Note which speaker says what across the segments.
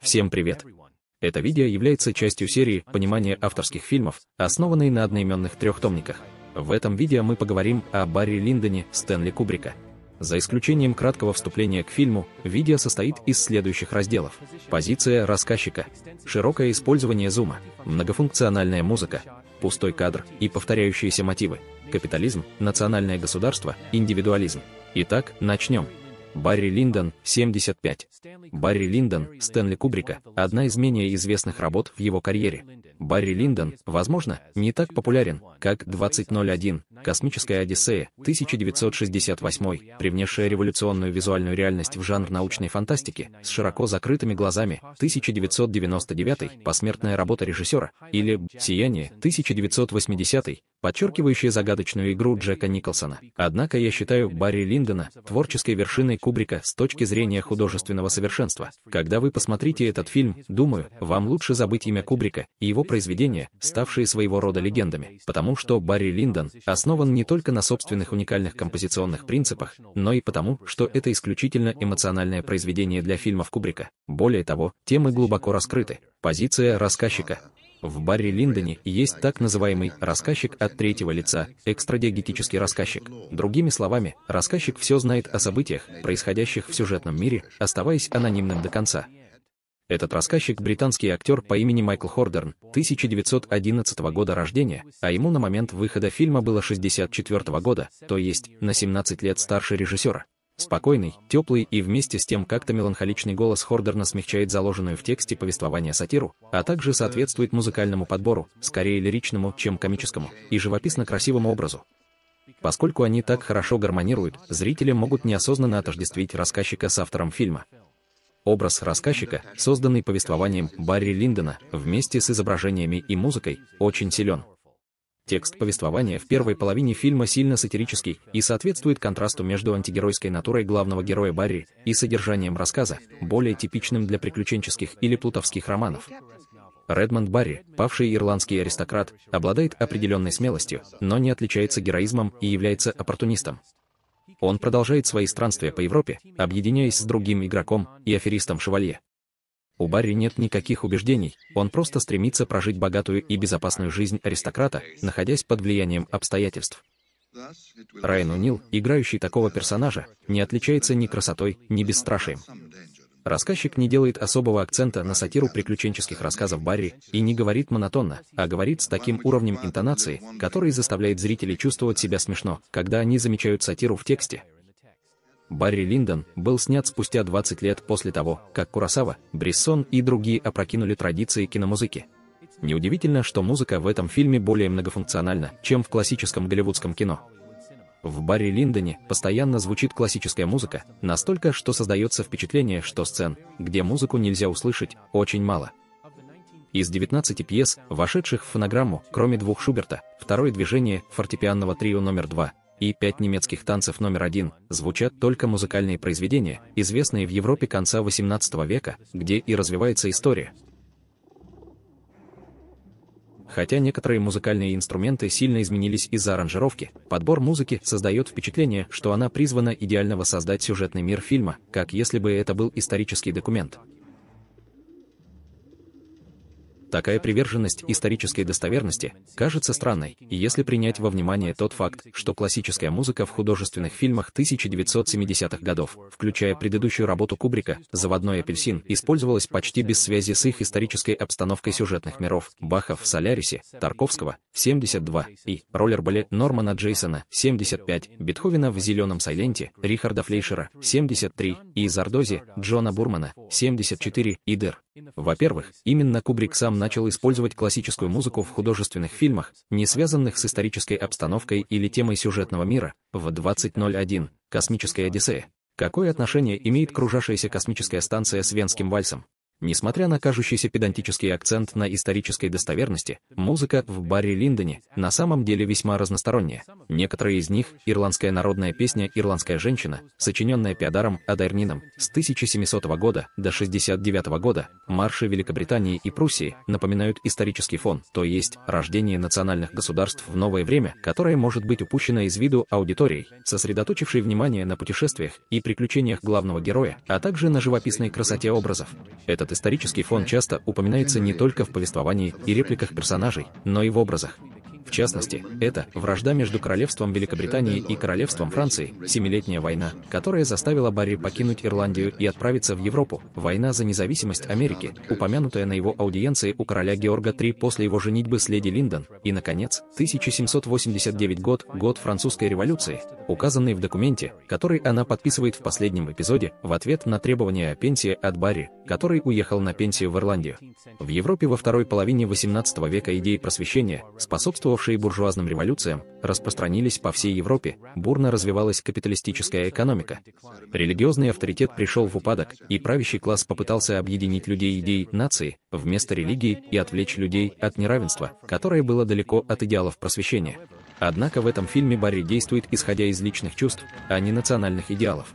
Speaker 1: Всем привет! Это видео является частью серии «Понимание авторских фильмов», основанной на одноименных трехтомниках. В этом видео мы поговорим о Барри Линдоне Стэнли Кубрика. За исключением краткого вступления к фильму, видео состоит из следующих разделов. Позиция рассказчика, широкое использование зума, многофункциональная музыка, пустой кадр и повторяющиеся мотивы, капитализм, национальное государство, индивидуализм. Итак, начнем. Барри Линдон, 75. Барри Линдон, Стэнли Кубрика, одна из менее известных работ в его карьере. Барри Линдон, возможно, не так популярен, как 2001, «Космическая Одиссея», 1968, привнесшая революционную визуальную реальность в жанр научной фантастики, с широко закрытыми глазами, 1999, посмертная работа режиссера, или «Сияние», 1980, подчеркивающее загадочную игру Джека Николсона. Однако я считаю Барри Линдона творческой вершиной Кубрика с точки зрения художественного совершенства. Когда вы посмотрите этот фильм, думаю, вам лучше забыть имя Кубрика и его произведения, ставшие своего рода легендами, потому что Барри Линдон основан не только на собственных уникальных композиционных принципах, но и потому, что это исключительно эмоциональное произведение для фильмов Кубрика. Более того, темы глубоко раскрыты. Позиция рассказчика, в Барри Линдоне есть так называемый «рассказчик от третьего лица», экстрадиагетический рассказчик. Другими словами, рассказчик все знает о событиях, происходящих в сюжетном мире, оставаясь анонимным до конца. Этот рассказчик — британский актер по имени Майкл Хордерн, 1911 года рождения, а ему на момент выхода фильма было 64 года, то есть на 17 лет старше режиссера. Спокойный, теплый и вместе с тем как-то меланхоличный голос Хордерна смягчает заложенную в тексте повествование сатиру, а также соответствует музыкальному подбору, скорее лиричному, чем комическому, и живописно красивому образу. Поскольку они так хорошо гармонируют, зрители могут неосознанно отождествить рассказчика с автором фильма. Образ рассказчика, созданный повествованием Барри Линдона, вместе с изображениями и музыкой, очень силен. Текст повествования в первой половине фильма сильно сатирический и соответствует контрасту между антигеройской натурой главного героя Барри и содержанием рассказа, более типичным для приключенческих или плутовских романов. Редмонд Барри, павший ирландский аристократ, обладает определенной смелостью, но не отличается героизмом и является оппортунистом. Он продолжает свои странствия по Европе, объединяясь с другим игроком и аферистом Шевалье, у Барри нет никаких убеждений, он просто стремится прожить богатую и безопасную жизнь аристократа, находясь под влиянием обстоятельств. Райан Унил, играющий такого персонажа, не отличается ни красотой, ни бесстрашием. Рассказчик не делает особого акцента на сатиру приключенческих рассказов Барри и не говорит монотонно, а говорит с таким уровнем интонации, который заставляет зрителей чувствовать себя смешно, когда они замечают сатиру в тексте, Барри Линдон был снят спустя 20 лет после того, как Курасава, Бриссон и другие опрокинули традиции киномузыки. Неудивительно, что музыка в этом фильме более многофункциональна, чем в классическом голливудском кино. В Барри Линдоне постоянно звучит классическая музыка, настолько, что создается впечатление, что сцен, где музыку нельзя услышать, очень мало. Из 19 пьес, вошедших в фонограмму, кроме двух Шуберта, второе движение фортепианного трио номер 2 и пять немецких танцев номер один звучат только музыкальные произведения, известные в Европе конца XVIII века, где и развивается история. Хотя некоторые музыкальные инструменты сильно изменились из-за аранжировки, подбор музыки создает впечатление, что она призвана идеально воссоздать сюжетный мир фильма, как если бы это был исторический документ. Такая приверженность исторической достоверности кажется странной, если принять во внимание тот факт, что классическая музыка в художественных фильмах 1970-х годов, включая предыдущую работу Кубрика «Заводной апельсин», использовалась почти без связи с их исторической обстановкой сюжетных миров Баха в «Солярисе», Тарковского, 72, и «Роллерболе» Нормана Джейсона, 75, Бетховена в «Зеленом Сайленте», Рихарда Флейшера, 73, и Зардози, Джона Бурмана, 74, и Дер. Во-первых, именно Кубрик сам начал использовать классическую музыку в художественных фильмах, не связанных с исторической обстановкой или темой сюжетного мира, в 20.01 «Космическая Одиссея». Какое отношение имеет кружавшаяся космическая станция с венским вальсом? Несмотря на кажущийся педантический акцент на исторической достоверности, музыка в баре Линдоне на самом деле весьма разносторонняя. Некоторые из них — ирландская народная песня «Ирландская женщина», сочиненная Пиодаром Адернином с 1700 года до 69 года, марши Великобритании и Пруссии напоминают исторический фон, то есть рождение национальных государств в новое время, которое может быть упущено из виду аудиторией, сосредоточившей внимание на путешествиях и приключениях главного героя, а также на живописной красоте образов. Этот этот исторический фон часто упоминается не только в повествовании и репликах персонажей, но и в образах. В частности, это вражда между королевством Великобритании и королевством Франции, Семилетняя война, которая заставила Барри покинуть Ирландию и отправиться в Европу, война за независимость Америки, упомянутая на его аудиенции у короля Георга III после его женитьбы с леди Линдон, и, наконец, 1789 год, год французской революции, указанный в документе, который она подписывает в последнем эпизоде в ответ на требование о пенсии от Барри, который уехал на пенсию в Ирландию. В Европе во второй половине XVIII века идеи просвещения, способствовавшие буржуазным революциям, распространились по всей Европе, бурно развивалась капиталистическая экономика. Религиозный авторитет пришел в упадок, и правящий класс попытался объединить людей идеей нации вместо религии и отвлечь людей от неравенства, которое было далеко от идеалов просвещения. Однако в этом фильме Барри действует исходя из личных чувств, а не национальных идеалов.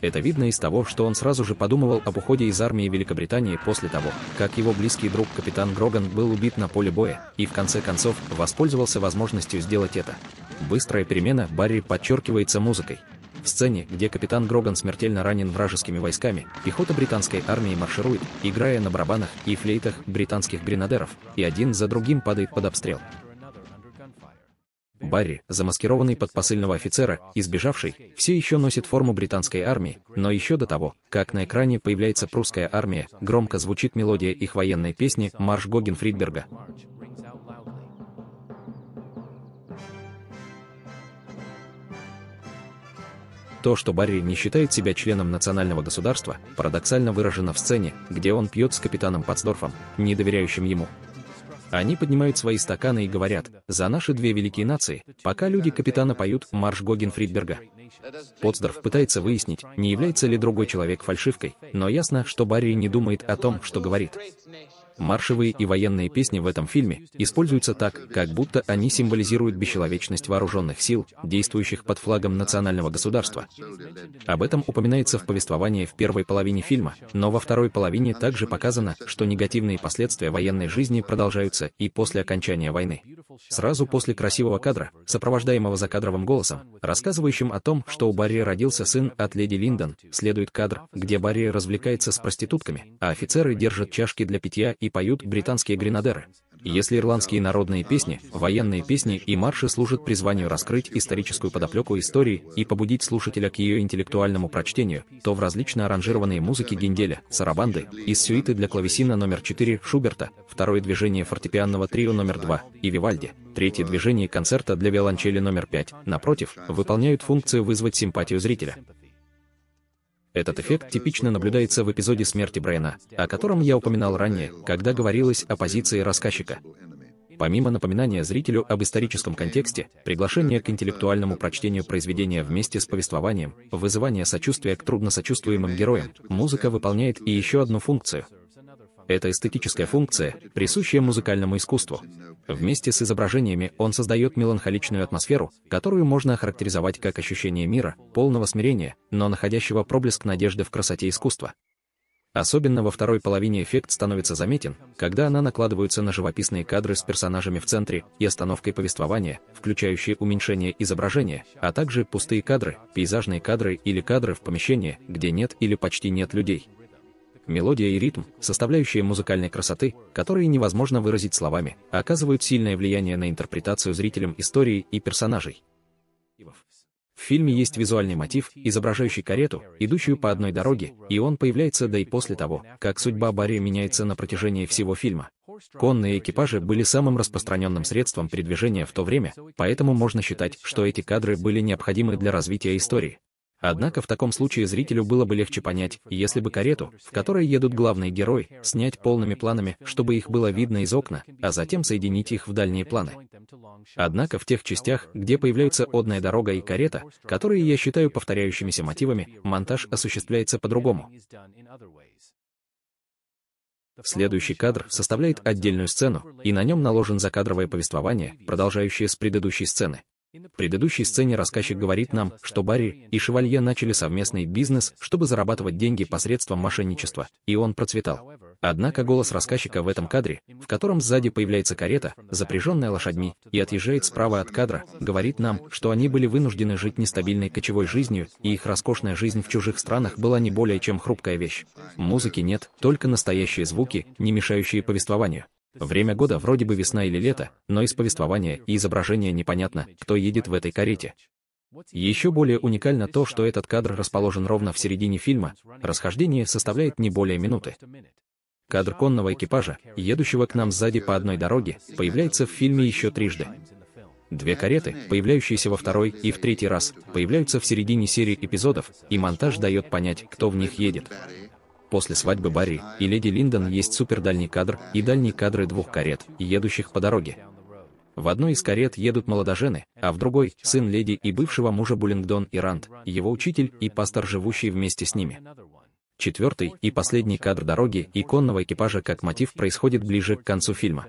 Speaker 1: Это видно из того, что он сразу же подумывал об уходе из армии Великобритании после того, как его близкий друг капитан Гроган был убит на поле боя, и в конце концов воспользовался возможностью сделать это. Быстрая перемена Барри подчеркивается музыкой. В сцене, где капитан Гроган смертельно ранен вражескими войсками, пехота британской армии марширует, играя на барабанах и флейтах британских гренадеров, и один за другим падает под обстрел. Барри, замаскированный под посыльного офицера, избежавший, все еще носит форму британской армии, но еще до того, как на экране появляется прусская армия, громко звучит мелодия их военной песни «Марш Гогенфридберга». То, что Барри не считает себя членом национального государства, парадоксально выражено в сцене, где он пьет с капитаном Потсдорфом, не доверяющим ему. Они поднимают свои стаканы и говорят, за наши две великие нации, пока люди капитана поют «Марш Гогенфридберга». Потсдорф пытается выяснить, не является ли другой человек фальшивкой, но ясно, что Барри не думает о том, что говорит. Маршевые и военные песни в этом фильме используются так, как будто они символизируют бесчеловечность вооруженных сил, действующих под флагом национального государства. Об этом упоминается в повествовании в первой половине фильма, но во второй половине также показано, что негативные последствия военной жизни продолжаются и после окончания войны. Сразу после красивого кадра, сопровождаемого закадровым голосом, рассказывающим о том, что у Барри родился сын от леди Линдон, следует кадр, где Барри развлекается с проститутками, а офицеры держат чашки для питья и поют британские гренадеры. Если ирландские народные песни, военные песни и марши служат призванию раскрыть историческую подоплеку истории и побудить слушателя к ее интеллектуальному прочтению, то в различно аранжированные музыки Генделя, Сарабанды, из сюиты для клавесина номер 4 Шуберта, второе движение фортепианного трио номер 2 и Вивальди, третье движение концерта для виолончели номер 5, напротив, выполняют функцию вызвать симпатию зрителя. Этот эффект типично наблюдается в эпизоде смерти Брайана, о котором я упоминал ранее, когда говорилось о позиции рассказчика. Помимо напоминания зрителю об историческом контексте, приглашение к интеллектуальному прочтению произведения вместе с повествованием, вызывание сочувствия к трудносочувствуемым героям, музыка выполняет и еще одну функцию — это эстетическая функция, присущая музыкальному искусству. Вместе с изображениями он создает меланхоличную атмосферу, которую можно охарактеризовать как ощущение мира, полного смирения, но находящего проблеск надежды в красоте искусства. Особенно во второй половине эффект становится заметен, когда она накладывается на живописные кадры с персонажами в центре и остановкой повествования, включающие уменьшение изображения, а также пустые кадры, пейзажные кадры или кадры в помещении, где нет или почти нет людей мелодия и ритм, составляющие музыкальной красоты, которые невозможно выразить словами, а оказывают сильное влияние на интерпретацию зрителям истории и персонажей. В фильме есть визуальный мотив, изображающий карету, идущую по одной дороге, и он появляется да и после того, как судьба Барри меняется на протяжении всего фильма. Конные экипажи были самым распространенным средством передвижения в то время, поэтому можно считать, что эти кадры были необходимы для развития истории. Однако в таком случае зрителю было бы легче понять, если бы карету, в которой едут главные герои, снять полными планами, чтобы их было видно из окна, а затем соединить их в дальние планы. Однако в тех частях, где появляются «Одная дорога» и «Карета», которые я считаю повторяющимися мотивами, монтаж осуществляется по-другому. Следующий кадр составляет отдельную сцену, и на нем наложен закадровое повествование, продолжающее с предыдущей сцены. В предыдущей сцене рассказчик говорит нам, что Барри и Шевалье начали совместный бизнес, чтобы зарабатывать деньги посредством мошенничества, и он процветал. Однако голос рассказчика в этом кадре, в котором сзади появляется карета, запряженная лошадьми, и отъезжает справа от кадра, говорит нам, что они были вынуждены жить нестабильной кочевой жизнью, и их роскошная жизнь в чужих странах была не более чем хрупкая вещь. Музыки нет, только настоящие звуки, не мешающие повествованию. Время года вроде бы весна или лето, но из повествования и изображения непонятно, кто едет в этой карете. Еще более уникально то, что этот кадр расположен ровно в середине фильма, расхождение составляет не более минуты. Кадр конного экипажа, едущего к нам сзади по одной дороге, появляется в фильме еще трижды. Две кареты, появляющиеся во второй и в третий раз, появляются в середине серии эпизодов, и монтаж дает понять, кто в них едет. После свадьбы Барри и леди Линдон есть супердальний кадр и дальние кадры двух карет, едущих по дороге. В одной из карет едут молодожены, а в другой – сын леди и бывшего мужа Буллингдон и Ранд, его учитель и пастор, живущий вместе с ними. Четвертый и последний кадр дороги и конного экипажа как мотив происходит ближе к концу фильма.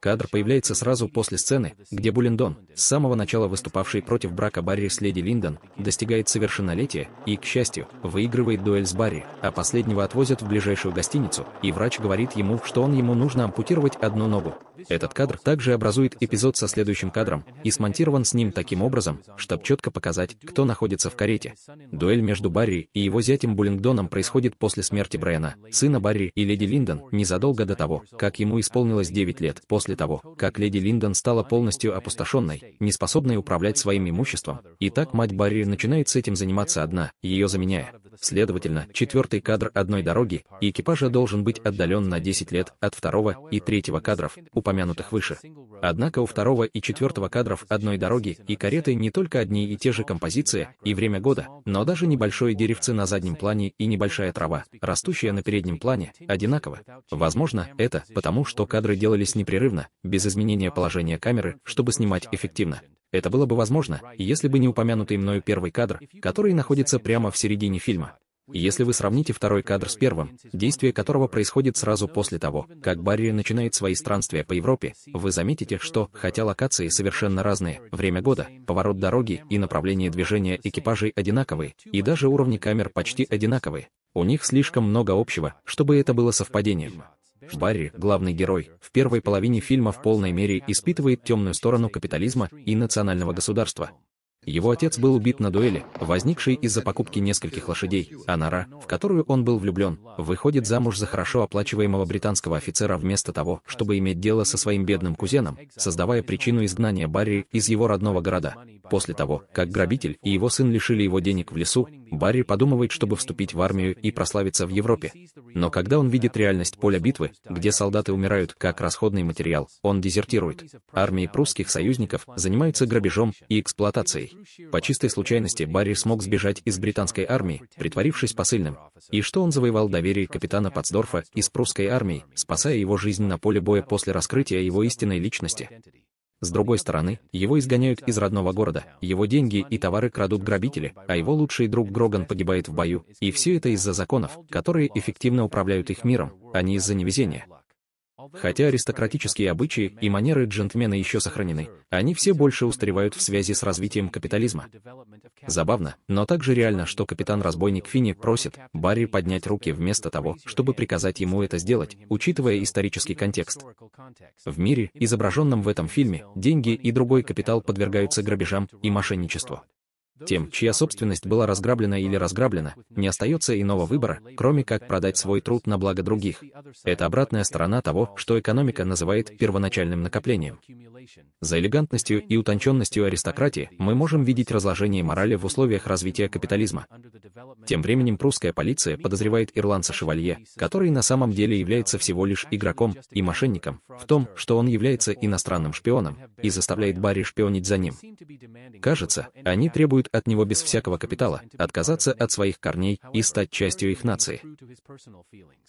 Speaker 1: Кадр появляется сразу после сцены, где Булендон, с самого начала выступавший против брака Барри с леди Линдон, достигает совершеннолетия и, к счастью, выигрывает дуэль с Барри, а последнего отвозят в ближайшую гостиницу, и врач говорит ему, что он ему нужно ампутировать одну ногу. Этот кадр также образует эпизод со следующим кадром и смонтирован с ним таким образом, чтобы четко показать, кто находится в карете. Дуэль между Барри и его зятем Буллингдоном происходит после смерти Брайана, сына Барри и леди Линдон, незадолго до того, как ему исполнилось 9 лет, после после того, как леди Линдон стала полностью опустошенной, неспособной управлять своим имуществом, и так мать Барри начинает с этим заниматься одна, ее заменяя. Следовательно, четвертый кадр одной дороги и экипажа должен быть отдален на 10 лет от второго и третьего кадров, упомянутых выше. Однако у второго и четвертого кадров одной дороги и кареты не только одни и те же композиции и время года, но даже небольшое деревце на заднем плане и небольшая трава, растущая на переднем плане, одинаково. Возможно, это потому, что кадры делались непрерывно, возможно, без изменения положения камеры, чтобы снимать эффективно. Это было бы возможно, если бы не упомянутый мною первый кадр, который находится прямо в середине фильма. Если вы сравните второй кадр с первым, действие которого происходит сразу после того, как Барри начинает свои странствия по Европе, вы заметите, что, хотя локации совершенно разные, время года, поворот дороги и направление движения экипажей одинаковые, и даже уровни камер почти одинаковые, у них слишком много общего, чтобы это было совпадением. Барри, главный герой, в первой половине фильма в полной мере испытывает темную сторону капитализма и национального государства. Его отец был убит на дуэли, возникшей из-за покупки нескольких лошадей, а Нара, в которую он был влюблен, выходит замуж за хорошо оплачиваемого британского офицера вместо того, чтобы иметь дело со своим бедным кузеном, создавая причину изгнания Барри из его родного города. После того, как грабитель и его сын лишили его денег в лесу, Барри подумывает, чтобы вступить в армию и прославиться в Европе. Но когда он видит реальность поля битвы, где солдаты умирают как расходный материал, он дезертирует. Армии прусских союзников занимаются грабежом и эксплуатацией. По чистой случайности Барри смог сбежать из британской армии, притворившись посыльным. И что он завоевал доверие капитана Пацдорфа из прусской армии, спасая его жизнь на поле боя после раскрытия его истинной личности. С другой стороны, его изгоняют из родного города, его деньги и товары крадут грабители, а его лучший друг Гроган погибает в бою. И все это из-за законов, которые эффективно управляют их миром, а не из-за невезения. Хотя аристократические обычаи и манеры джентльмена еще сохранены, они все больше устаревают в связи с развитием капитализма. Забавно, но также реально, что капитан-разбойник Финни просит Барри поднять руки вместо того, чтобы приказать ему это сделать, учитывая исторический контекст. В мире, изображенном в этом фильме, деньги и другой капитал подвергаются грабежам и мошенничеству. Тем, чья собственность была разграблена или разграблена, не остается иного выбора, кроме как продать свой труд на благо других. Это обратная сторона того, что экономика называет первоначальным накоплением. За элегантностью и утонченностью аристократии мы можем видеть разложение морали в условиях развития капитализма. Тем временем прусская полиция подозревает ирландца Шевалье, который на самом деле является всего лишь игроком и мошенником, в том, что он является иностранным шпионом и заставляет Барри шпионить за ним. Кажется, они требуют от него без всякого капитала, отказаться от своих корней и стать частью их нации.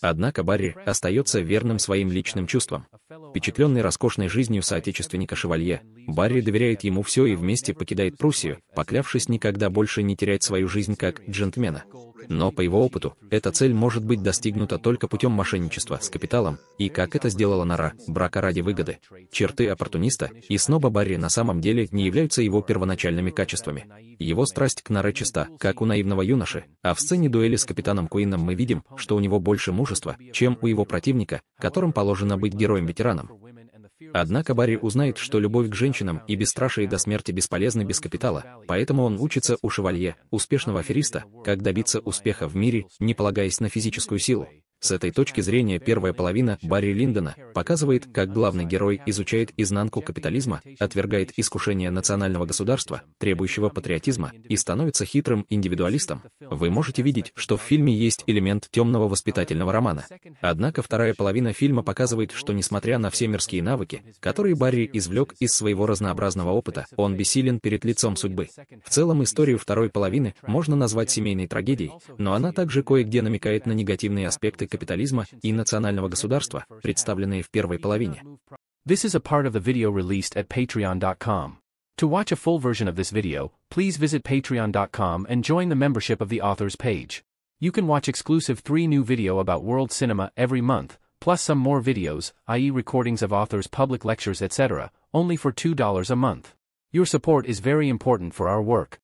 Speaker 1: Однако Барри остается верным своим личным чувствам. Впечатленный роскошной жизнью соотечественника Шевалье, Барри доверяет ему все и вместе покидает Пруссию, поклявшись никогда больше не терять свою жизнь как джентльмена но по его опыту, эта цель может быть достигнута только путем мошенничества с капиталом, и как это сделала Нара, брака ради выгоды. Черты оппортуниста и сноба Барри на самом деле не являются его первоначальными качествами. Его страсть к Наре чиста, как у наивного юноши, а в сцене дуэли с капитаном Куином мы видим, что у него больше мужества, чем у его противника, которым положено быть героем-ветераном. Однако Барри узнает, что любовь к женщинам и бесстрашие до смерти бесполезны без капитала, поэтому он учится у шевалье, успешного афериста, как добиться успеха в мире, не полагаясь на физическую силу, с этой точки зрения первая половина Барри Линдона показывает, как главный герой изучает изнанку капитализма, отвергает искушение национального государства, требующего патриотизма, и становится хитрым индивидуалистом. Вы можете видеть, что в фильме есть элемент темного воспитательного романа. Однако вторая половина фильма показывает, что несмотря на все мирские навыки, которые Барри извлек из своего разнообразного опыта, он бессилен перед лицом судьбы. В целом историю второй половины можно назвать семейной трагедией, но она также кое-где намекает на негативные аспекты капитализма и национального государства, представленные в первой половине. This is a part of the video released at patreon.com. To watch a full version of this video, please visit patreon.com and join the membership of the author's page. You can watch exclusive three new video about world cinema every month, plus some more videos, i.e. recordings of authors' public lectures etc., only for $2 a month. Your support is very important for our work.